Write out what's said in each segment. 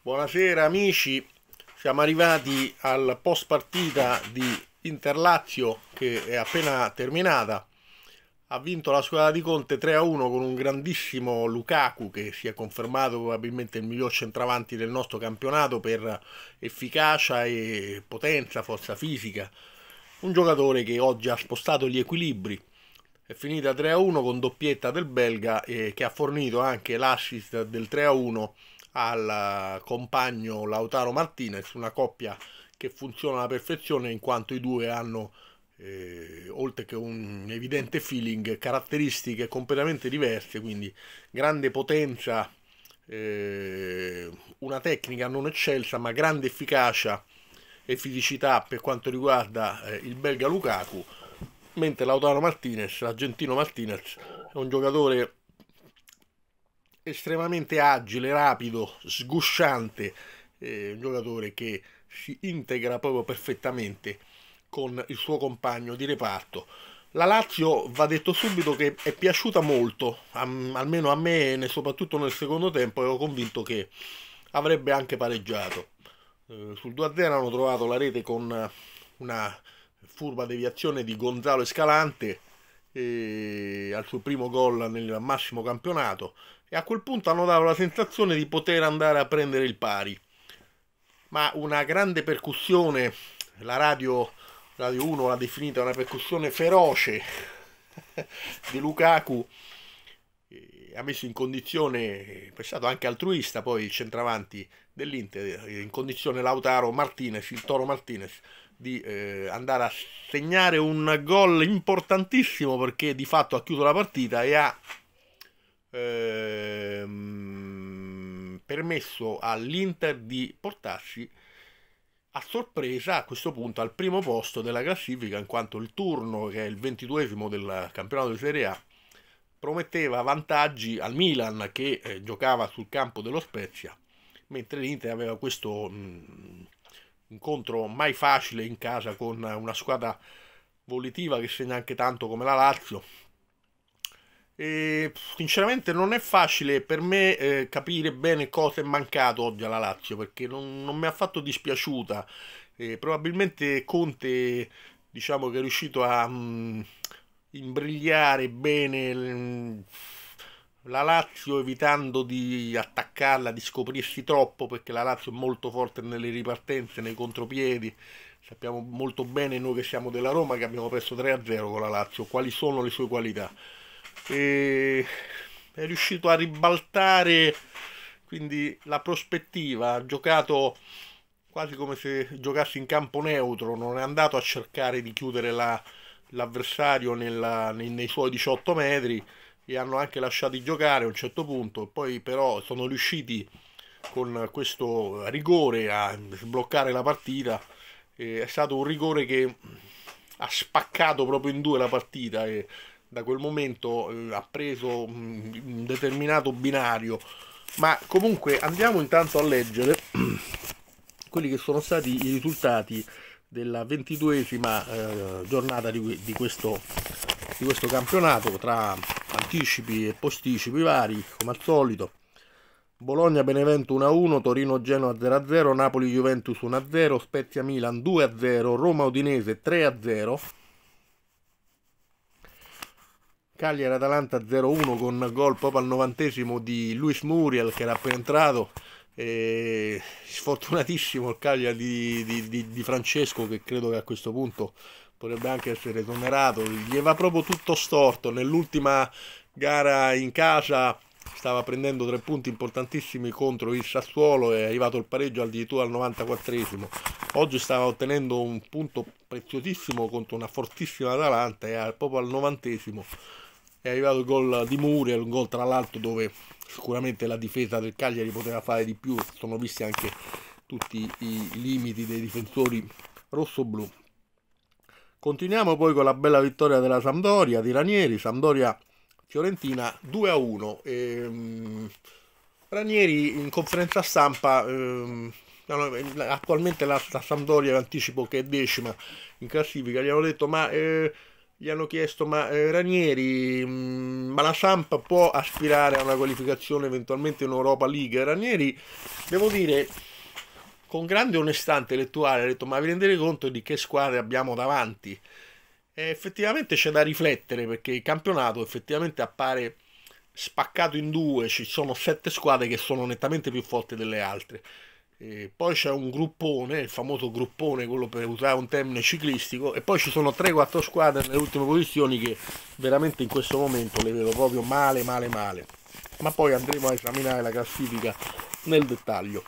Buonasera amici, siamo arrivati al post partita di Interlazio che è appena terminata. Ha vinto la squadra di Conte 3-1 con un grandissimo Lukaku che si è confermato probabilmente il miglior centravanti del nostro campionato per efficacia e potenza, forza fisica. Un giocatore che oggi ha spostato gli equilibri. È finita 3-1 con doppietta del belga e che ha fornito anche l'assist del 3-1 al compagno Lautaro Martinez, una coppia che funziona alla perfezione in quanto i due hanno, eh, oltre che un evidente feeling, caratteristiche completamente diverse, quindi grande potenza, eh, una tecnica non eccelsa ma grande efficacia e fisicità per quanto riguarda eh, il belga Lukaku, mentre Lautaro Martinez, l'argentino Martinez, è un giocatore estremamente agile, rapido, sgusciante, eh, un giocatore che si integra proprio perfettamente con il suo compagno di reparto. La Lazio va detto subito che è piaciuta molto, almeno a me e soprattutto nel secondo tempo ero convinto che avrebbe anche pareggiato. Eh, sul 2-0 hanno trovato la rete con una furba deviazione di Gonzalo Escalante al suo primo gol nel massimo campionato e a quel punto hanno dato la sensazione di poter andare a prendere il pari. Ma una grande percussione, la radio, radio 1 l'ha definita una percussione feroce di Lukaku ha messo in condizione, è stato anche altruista poi il centravanti dell'Inter, eh, in condizione Lautaro Martinez, il Toro Martinez, di eh, andare a segnare un gol importantissimo perché di fatto ha chiuso la partita e ha ehm, permesso all'Inter di portarsi a sorpresa a questo punto al primo posto della classifica in quanto il turno che è il ventiduesimo del campionato di Serie A prometteva vantaggi al Milan che eh, giocava sul campo dello Spezia, mentre l'Inter aveva questo mh, mm, incontro mai facile in casa con una squadra volitiva che segna anche tanto come la Lazio. E, sinceramente non è facile per me eh, capire bene cosa è mancato oggi alla Lazio perché non, non mi ha affatto dispiaciuta. Eh, probabilmente Conte diciamo che è riuscito a... Mh, mm, imbrigliare bene la Lazio evitando di attaccarla, di scoprirsi troppo perché la Lazio è molto forte nelle ripartenze, nei contropiedi. Sappiamo molto bene noi che siamo della Roma che abbiamo perso 3-0 con la Lazio, quali sono le sue qualità. E è riuscito a ribaltare quindi la prospettiva, ha giocato quasi come se giocasse in campo neutro, non è andato a cercare di chiudere la, l'avversario nella, nei, nei, suoi 18 metri e hanno anche lasciati giocare a un certo punto, poi però sono riusciti con questo rigore a sbloccare la partita, eh, è stato un rigore che ha spaccato proprio in due la partita e da quel momento eh, ha preso mm, un determinato binario, ma comunque andiamo intanto a leggere quelli che sono stati i risultati della ventiduesima eh, giornata di, di, questo, di questo campionato tra anticipi e posticipi vari come al solito Bologna Benevento 1-1, Torino Genoa 0-0, Napoli Juventus 1-0, Spezia Milan 2-0, Roma Udinese 3-0. Cagliari Atalanta 0-1 con gol proprio al novantesimo di Luis Muriel che era appena entrato e sfortunatissimo il Cagliari di, di, di, di, Francesco che credo che a questo punto potrebbe anche essere esonerato gli va proprio tutto storto nell'ultima gara in casa stava prendendo tre punti importantissimi contro il Sassuolo e è arrivato il pareggio addirittura al 94esimo oggi stava ottenendo un punto preziosissimo contro una fortissima Atalanta e proprio al 90esimo è arrivato il gol di Muriel, un gol tra l'altro dove sicuramente la difesa del Cagliari poteva fare di più, sono visti anche tutti i limiti dei difensori rosso-blu. Continuiamo poi con la bella vittoria della Sampdoria di Ranieri, Sampdoria-Fiorentina 2-1. Ehm, Ranieri in conferenza stampa, ehm, attualmente la, la Sampdoria, anticipo che è decima in classifica, gli hanno detto ma... Eh, gli hanno chiesto ma eh, Ranieri mm, ma la Samp può aspirare a una qualificazione eventualmente in Europa League Ranieri devo dire con grande onestà intellettuale ha detto ma vi rendete conto di che squadre abbiamo davanti e effettivamente c'è da riflettere perché il campionato effettivamente appare spaccato in due ci sono sette squadre che sono nettamente più forti delle altre e poi c'è un gruppone, il famoso gruppone, quello per usare un termine ciclistico, e poi ci sono 3-4 squadre nelle ultime posizioni che veramente in questo momento le vedo proprio male, male, male. Ma poi andremo a esaminare la classifica nel dettaglio.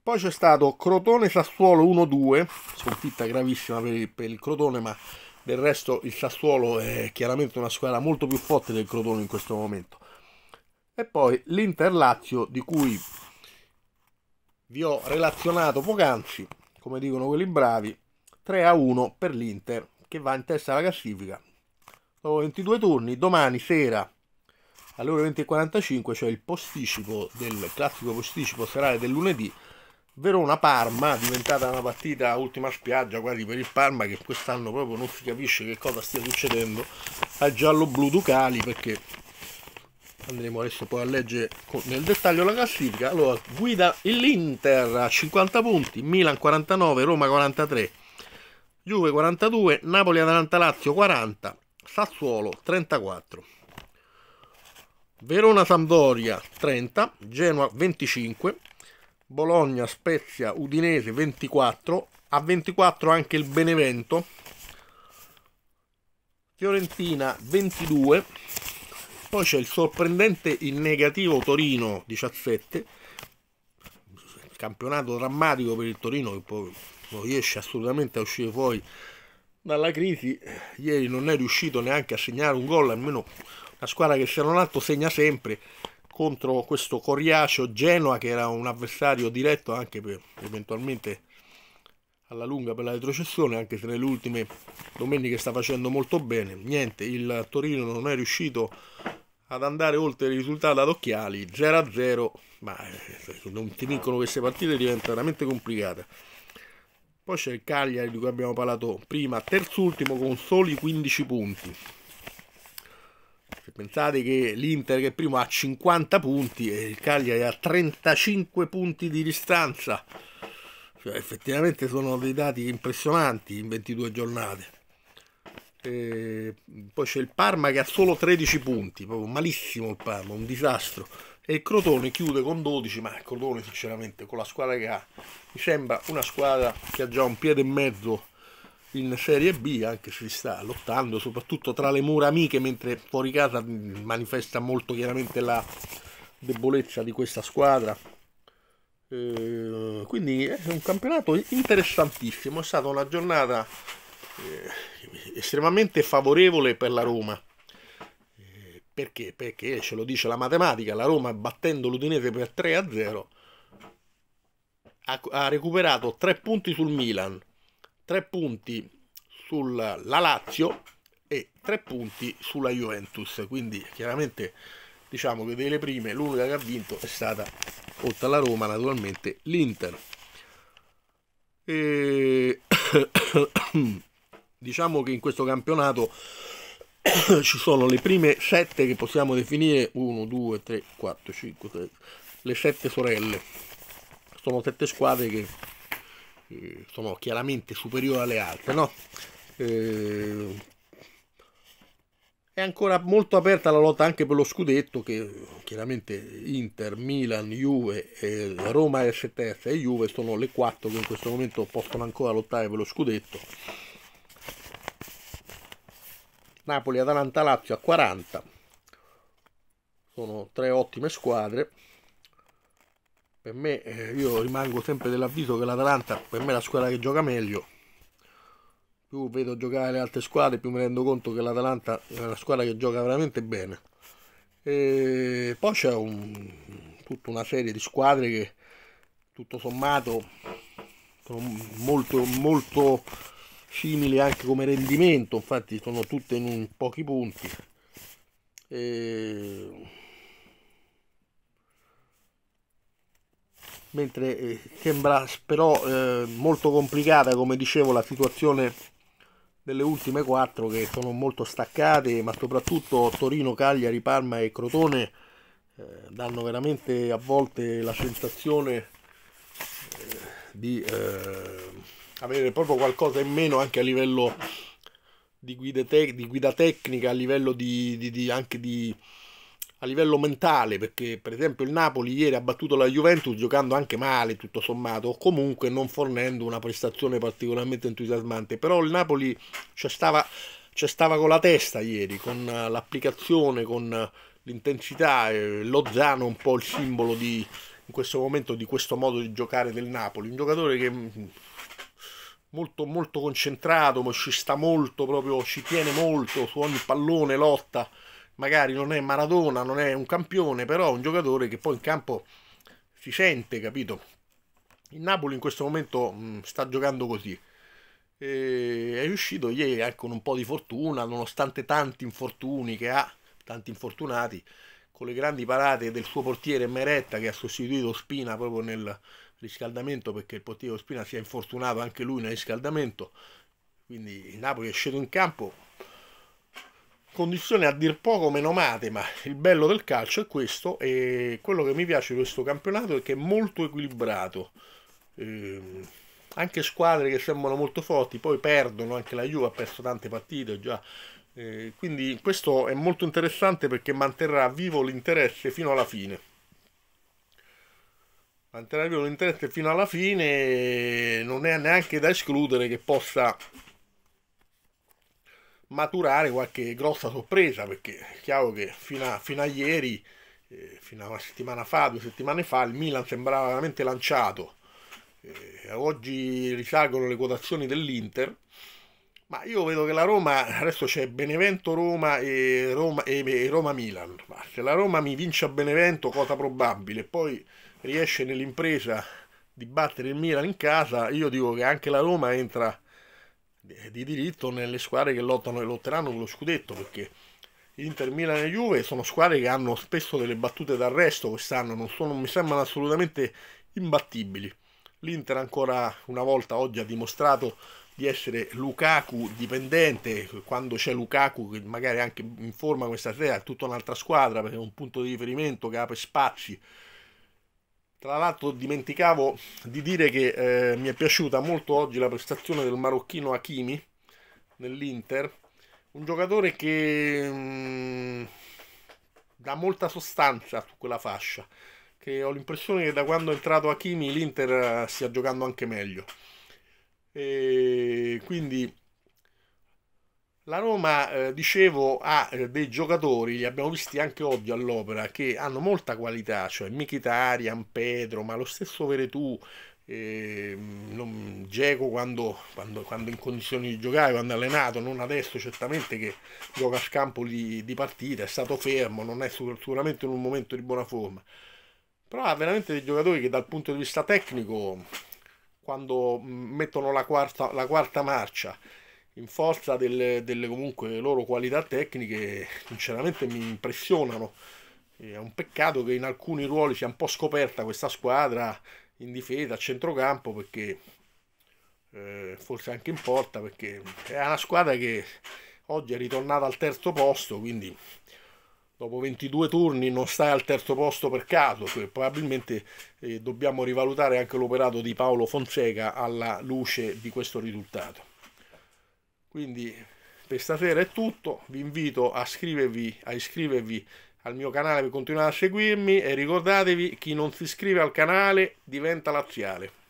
Poi c'è stato Crotone-Sassuolo 1-2, sconfitta gravissima per il, per il Crotone, ma del resto il Sassuolo è chiaramente una squadra molto più forte del Crotone in questo momento. E poi l'Inter-Lazio, di cui vi ho relazionato poc'anzi, come dicono quelli bravi, 3 a 1 per l'Inter che va in testa alla classifica. Dopo 22 turni, domani sera alle ore 20.45 c'è cioè il posticipo del classico posticipo serale del lunedì. Verona-Parma, diventata una partita ultima spiaggia quasi per il Parma che quest'anno proprio non si capisce che cosa stia succedendo al giallo-blu Ducali perché andremo adesso poi a leggere nel dettaglio la classifica allora guida l'Inter a 50 punti Milan 49 Roma 43 Juve 42 Napoli Atalanta Lazio 40 Sassuolo 34 Verona Sampdoria 30 Genoa 25 Bologna Spezia Udinese 24 a 24 anche il Benevento Fiorentina 22 poi c'è il sorprendente in negativo Torino 17, campionato drammatico per il Torino che poi non riesce assolutamente a uscire fuori dalla crisi. Ieri non è riuscito neanche a segnare un gol, almeno una squadra che se non altro segna sempre contro questo coriaceo Genoa che era un avversario diretto anche per eventualmente alla lunga per la retrocessione anche se nelle ultime domeniche sta facendo molto bene niente il Torino non è riuscito ad andare oltre il risultato ad occhiali 0-0 ma eh, non ti vincono queste partite diventa veramente complicata poi c'è il Cagliari di cui abbiamo parlato prima terzultimo con soli 15 punti se pensate che l'Inter che è primo ha 50 punti e il Cagliari ha 35 punti di distanza cioè, effettivamente sono dei dati impressionanti in 22 giornate eh, poi c'è il Parma che ha solo 13 punti, proprio malissimo il Parma, un disastro. E il Crotone chiude con 12, ma il Crotone sinceramente con la squadra che ha mi sembra una squadra che ha già un piede e mezzo in Serie B, anche se si sta lottando soprattutto tra le mura amiche, mentre fuori casa manifesta molto chiaramente la debolezza di questa squadra. Eh, quindi è un campionato interessantissimo, è stata una giornata estremamente favorevole per la Roma. perché? Perché ce lo dice la matematica, la Roma battendo l'Udinese per 3-0 ha, ha recuperato 3 punti sul Milan, 3 punti sulla Lazio e 3 punti sulla Juventus. Quindi chiaramente diciamo che delle prime l'unica che ha vinto è stata, oltre alla Roma naturalmente, l'Inter. E... Diciamo che in questo campionato ci sono le prime sette che possiamo definire 1, 2, 3, 4, 5, 6, le sette sorelle. Sono sette squadre che, che sono chiaramente superiori alle altre, no? Eh, è ancora molto aperta la lotta anche per lo scudetto che chiaramente Inter, Milan, Juve, eh, Roma STF e Juve sono le quattro che in questo momento possono ancora lottare per lo scudetto Napoli, Atalanta, Lazio a 40. Sono tre ottime squadre. Per me, eh, io rimango sempre dell'avviso che l'Atalanta per me è la squadra che gioca meglio. Più vedo giocare le altre squadre, più mi rendo conto che l'Atalanta è la squadra che gioca veramente bene. E poi c'è un, tutta una serie di squadre che tutto sommato sono molto, molto simili anche come rendimento infatti sono tutte in un, pochi punti e... mentre eh, sembra però eh, molto complicata come dicevo la situazione delle ultime quattro che sono molto staccate ma soprattutto Torino, Cagliari, Parma e Crotone eh, danno veramente a volte la sensazione eh, di eh, avere proprio qualcosa in meno anche a livello di, te- di guida tecnica, a livello di, di, di anche di a livello mentale, perché per esempio il Napoli ieri ha battuto la Juventus giocando anche male, tutto sommato, o comunque non fornendo una prestazione particolarmente entusiasmante, però il Napoli ci stava, ci stava con la testa ieri, con eh, l'applicazione, con eh, l'intensità, lo Zano un po' il simbolo di, in questo momento di questo modo di giocare del Napoli, un giocatore che mm, molto, molto concentrato, ci sta molto, proprio ci tiene molto su ogni pallone, lotta. Magari non è Maradona, non è un campione, però è un giocatore che poi in campo si sente, capito? Il Napoli in questo momento mh, mm, sta giocando così. E è riuscito ieri anche eh, con un po' di fortuna, nonostante tanti infortuni che ha, tanti infortunati, con le grandi parate del suo portiere Meretta che ha sostituito Spina proprio nel, riscaldamento perché il portiere Ospina si è infortunato anche lui nel riscaldamento, quindi il Napoli è sceso in campo condizioni a dir poco meno mate, ma il bello del calcio è questo e quello che mi piace di questo campionato è che è molto equilibrato. Ehm, anche squadre che sembrano molto forti poi perdono, anche la Juve ha perso tante partite già. Eh, quindi questo è molto interessante perché manterrà vivo l'interesse fino alla fine manterrebbero l'interesse fino alla fine non è neanche da escludere che possa maturare qualche grossa sorpresa perché è chiaro che fino a, fino a ieri eh, fino a una settimana fa due settimane fa il Milan sembrava veramente lanciato eh, oggi risalgono le quotazioni dell'Inter ma io vedo che la Roma adesso c'è Benevento Roma e Roma, e, e Roma Milan ma se la Roma mi vince a Benevento cosa probabile poi riesce nell'impresa di battere il Milan in casa, io dico che anche la Roma entra di diritto nelle squadre che lottano e lotteranno con lo scudetto perché Inter, Milan e Juve sono squadre che hanno spesso delle battute d'arresto quest'anno, non, sono, non mi sembrano assolutamente imbattibili. L'Inter ancora una volta oggi ha dimostrato di essere Lukaku dipendente, quando c'è Lukaku che magari anche in forma questa sera è tutta un'altra squadra perché è un punto di riferimento che apre spazi tra l'altro dimenticavo di dire che eh, mi è piaciuta molto oggi la prestazione del marocchino Hakimi nell'Inter, un giocatore che mh, mm, dà molta sostanza su quella fascia, che ho l'impressione che da quando è entrato Hakimi l'Inter eh, stia giocando anche meglio. E quindi la Roma, eh, dicevo, ha eh, dei giocatori, li abbiamo visti anche oggi all'opera, che hanno molta qualità, cioè Mkhitaryan, Pedro, ma lo stesso Veretù, eh, Geco quando, quando, quando, in condizioni di giocare, quando è allenato, non adesso certamente che gioca a scampo di, di partita, è stato fermo, non è sicuramente in un momento di buona forma. Però ha veramente dei giocatori che dal punto di vista tecnico, quando mm, mettono la quarta, la quarta marcia in forza delle, delle comunque loro qualità tecniche, sinceramente mi impressionano. È un peccato che in alcuni ruoli sia un po' scoperta questa squadra in difesa, a centrocampo, perché eh, forse anche in porta, perché è una squadra che oggi è ritornata al terzo posto, quindi dopo 22 turni non stai al terzo posto per caso, probabilmente eh, dobbiamo rivalutare anche l'operato di Paolo Fonseca alla luce di questo risultato. Quindi per stasera è tutto, vi invito a, a iscrivervi al mio canale per continuare a seguirmi e ricordatevi chi non si iscrive al canale diventa laziale.